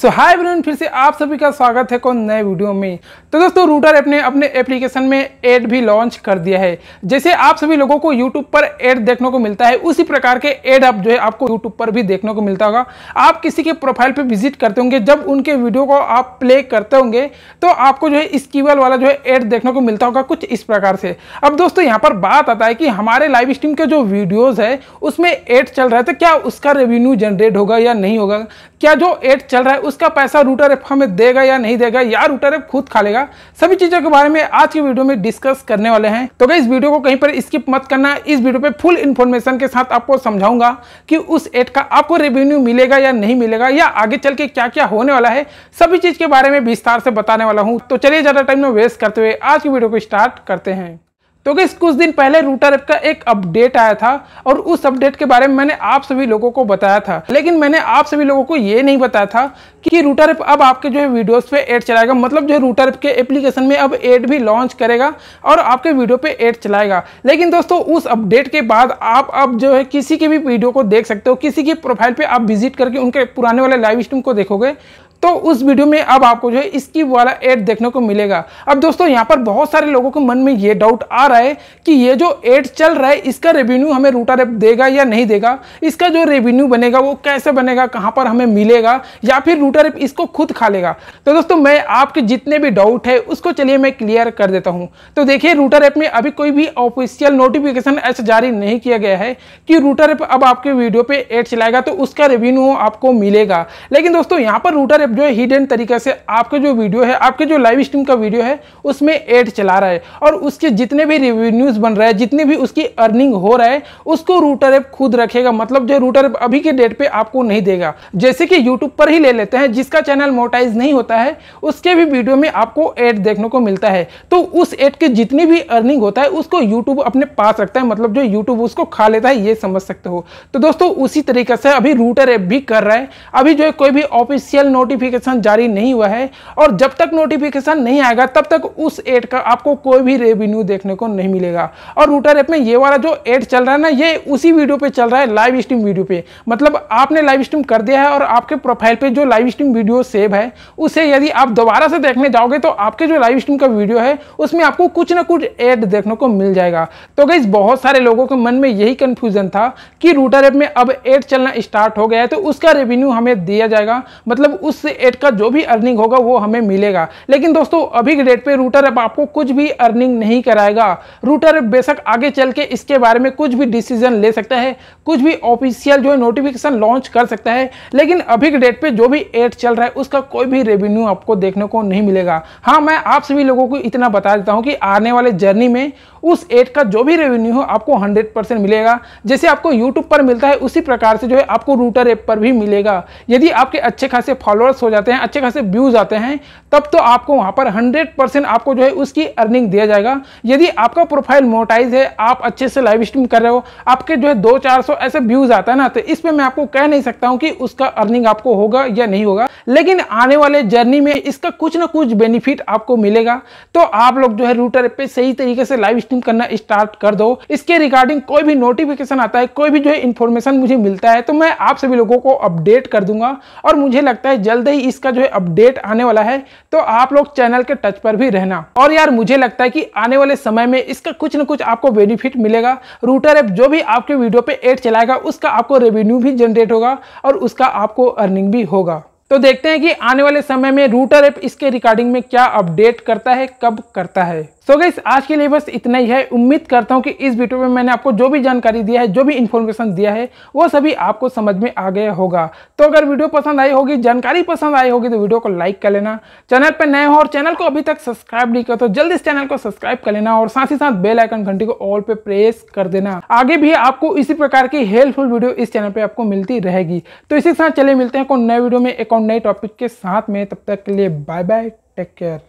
सो hi everyone फिर से आप सभी का स्वागत है कौन नए वीडियो में तो दोस्तों रूटर ऐप ने अपने एप्लीकेशन में ऐड भी लॉन्च कर दिया है जैसे आप सभी लोगों को यूट्यूब पर ऐड देखने को मिलता है उसी प्रकार के ऐड अब जो है आपको यूट्यूब पर भी देखने को मिलता होगा आप किसी के प्रोफाइल पर विजिट करते होंगे जब उनके वीडियो को आप प्ले करते होंगे तो आपको जो है स्कीवल वाला जो है ऐड देखने को मिलता होगा कुछ इस प्रकार से अब दोस्तों यहाँ पर बात आता है कि हमारे लाइव स्ट्रीम के जो वीडियोज़ है उसमें एड चल रहा है तो क्या उसका रेवेन्यू जनरेट होगा या नहीं होगा क्या जो एड चल रहा है उसका पैसा रूटर एफ हमें देगा या नहीं देगा या रूटर एफ खुद खा लेगा सभी चीज़ों के बारे में आज की वीडियो में डिस्कस करने वाले हैं तो इस वीडियो को कहीं पर स्किप मत करना इस वीडियो पे फुल इन्फॉर्मेशन के साथ आपको समझाऊंगा कि उस एट का आपको रेवेन्यू मिलेगा या नहीं मिलेगा या आगे चल के क्या क्या होने वाला है सभी चीज़ के बारे में विस्तार से बताने वाला हूँ तो चलिए ज़्यादा टाइम में वेस्ट करते हुए आज की वीडियो को स्टार्ट करते हैं तो गैस कुछ दिन पहले रूटर ऐप का एक अपडेट आया था और उस अपडेट के बारे में मैंने आप सभी लोगों को बताया था लेकिन मैंने आप सभी लोगों को ये नहीं बताया था कि रूटर ऐप अब आपके जो है वीडियोस पे एड चलाएगा मतलब जो है रूटर ऐप के एप्लीकेशन में अब एड भी लॉन्च करेगा और आपके वीडियो पे एड चलाएगा लेकिन दोस्तों उस अपडेट के बाद आप अब जो है किसी के भी वीडियो को देख सकते हो किसी की प्रोफाइल पे आप विजिट करके उनके पुराने वाले लाइव स्ट्रीम को देखोगे तो उस वीडियो में अब आपको जो है इसकी वाला एड देखने को मिलेगा अब दोस्तों यहाँ पर बहुत सारे लोगों के मन में ये डाउट आ रहा है कि ये जो एड चल रहा है इसका रेवेन्यू हमें रूटर ऐप देगा या नहीं देगा इसका जो रेवेन्यू बनेगा वो कैसे बनेगा कहाँ पर हमें मिलेगा या फिर रूटर ऐप इसको खुद खा लेगा तो दोस्तों मैं आपके जितने भी डाउट है उसको चलिए मैं क्लियर कर देता हूँ तो देखिए रूटर ऐप में अभी कोई भी ऑफिशियल नोटिफिकेशन ऐसा जारी नहीं किया गया है कि रूटर ऐप अब आपके वीडियो पर एड चलाएगा तो उसका रेवेन्यू आपको मिलेगा लेकिन दोस्तों यहाँ पर रूटर स्टेप जो है हिडन तरीके से आपके जो वीडियो है आपके जो लाइव स्ट्रीम का वीडियो है उसमें एड चला रहा है और उसके जितने भी रेवेन्यूज बन रहा है जितने भी उसकी अर्निंग हो रहा है उसको रूटर ऐप खुद रखेगा मतलब जो रूटर ऐप अभी के डेट पे आपको नहीं देगा जैसे कि यूट्यूब पर ही ले लेते हैं जिसका चैनल मोटाइज नहीं होता है उसके भी वीडियो में आपको एड देखने को मिलता है तो उस एड के जितनी भी अर्निंग होता है उसको यूट्यूब अपने पास रखता है मतलब जो यूट्यूब उसको खा लेता है ये समझ सकते हो तो दोस्तों उसी तरीके से अभी रूटर ऐप भी कर रहा है अभी जो है कोई भी ऑफिशियल नोटिस नोटिफिकेशन जारी नहीं हुआ है और जब तक नोटिफिकेशन नहीं आएगा तब तक उस एड का आपको कोई भी रेवेन्यू देखने को नहीं मिलेगा और रूटर ऐप में ये वाला जो एड चल रहा है ना ये उसी वीडियो पे चल रहा है लाइव स्ट्रीम वीडियो पे मतलब आपने लाइव स्ट्रीम कर दिया है और आपके प्रोफाइल पर जो लाइव स्ट्रीम वीडियो सेव है उसे यदि आप दोबारा से देखने जाओगे तो आपके जो लाइव स्ट्रीम का वीडियो है उसमें आपको कुछ ना कुछ एड देखने को मिल जाएगा तो गई बहुत सारे लोगों के मन में यही कन्फ्यूजन था कि रूटर ऐप में अब एड चलना स्टार्ट हो गया है तो उसका रेवेन्यू हमें दिया जाएगा मतलब उस से एट का जो भी अर्निंग होगा वो हमें मिलेगा लेकिन दोस्तों अभी के डेट पे रूटर अब आपको कुछ भी अर्निंग नहीं कराएगा रूटर बेशक आगे चल के इसके बारे में कुछ भी डिसीजन ले सकता है कुछ भी ऑफिशियल जो है नोटिफिकेशन लॉन्च कर सकता है लेकिन अभी के डेट पर जो भी एट चल रहा है उसका कोई भी रेवेन्यू आपको देखने को नहीं मिलेगा हाँ मैं आप सभी लोगों को इतना बता देता हूँ कि आने वाले जर्नी में उस एड का जो भी रेवेन्यू हो आपको हंड्रेड परसेंट मिलेगा जैसे आपको यूट्यूब पर मिलता है उसी प्रकार से जो है आपको रूटर ऐप पर भी मिलेगा यदि आपके अच्छे खासे फॉलोअर्स हो जाते हैं अच्छे खासे व्यूज़ आते हैं तब तो आपको वहाँ पर हंड्रेड परसेंट आपको जो है उसकी अर्निंग दिया जाएगा यदि आपका प्रोफाइल मोटाइज है आप अच्छे से लाइव स्ट्रीम कर रहे हो आपके जो है दो चार सौ ऐसे व्यूज़ आता है ना तो इस पर मैं आपको कह नहीं सकता हूँ कि उसका अर्निंग आपको होगा या नहीं होगा लेकिन आने वाले जर्नी में इसका कुछ ना कुछ बेनिफिट आपको मिलेगा तो आप लोग जो है रूटर पे सही तरीके से लाइव स्ट्रीम स्ट्रीम करना स्टार्ट कर दो इसके रिगार्डिंग कोई भी नोटिफिकेशन आता है कोई भी जो है इन्फॉर्मेशन मुझे मिलता है तो मैं आप सभी लोगों को अपडेट कर दूंगा और मुझे लगता है जल्द ही इसका जो है अपडेट आने वाला है तो आप लोग चैनल के टच पर भी रहना और यार मुझे लगता है कि आने वाले समय में इसका कुछ ना कुछ आपको बेनिफिट मिलेगा रूटर ऐप जो भी आपके वीडियो पे एड चलाएगा उसका आपको रेवेन्यू भी जनरेट होगा और उसका आपको अर्निंग भी होगा तो देखते हैं कि आने वाले समय में रूटर ऐप इसके रिकॉर्डिंग में क्या अपडेट करता है कब करता है सो so गई आज के लिए बस इतना ही है उम्मीद करता हूँ कि इस वीडियो में मैंने आपको जो भी जानकारी दिया है जो भी इन्फॉर्मेशन दिया है वो सभी आपको समझ में आ गया होगा तो अगर वीडियो पसंद आई होगी जानकारी पसंद आई होगी तो वीडियो को लाइक कर लेना चैनल पर नए हो और चैनल को अभी तक सब्सक्राइब नहीं किया तो जल्द इस चैनल को सब्सक्राइब कर लेना और साथ ही साथ बेल आइकन घंटी को ऑल पर प्रेस कर देना आगे भी आपको इसी प्रकार की हेल्पफुल वीडियो इस चैनल पर आपको मिलती रहेगी तो इसी साथ चले मिलते हैं नए वीडियो में एक और नए टॉपिक के साथ में तब तक के लिए बाय बाय टेक केयर